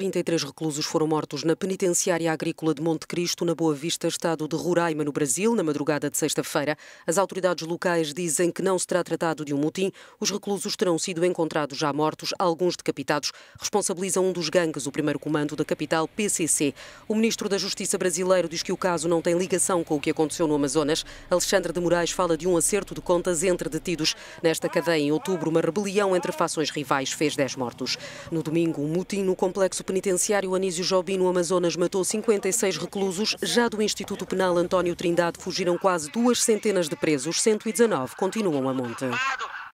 33 reclusos foram mortos na penitenciária agrícola de Monte Cristo, na Boa Vista, estado de Roraima, no Brasil, na madrugada de sexta-feira. As autoridades locais dizem que não se terá tratado de um motim. Os reclusos terão sido encontrados já mortos, alguns decapitados. Responsabilizam um dos gangues, o primeiro comando da capital, PCC. O ministro da Justiça brasileiro diz que o caso não tem ligação com o que aconteceu no Amazonas. Alexandre de Moraes fala de um acerto de contas entre detidos. Nesta cadeia, em outubro, uma rebelião entre fações rivais fez 10 mortos. No domingo, um motim no complexo penitenciário Anísio Jobim, no Amazonas, matou 56 reclusos. Já do Instituto Penal António Trindade fugiram quase duas centenas de presos. 119 continuam a monte.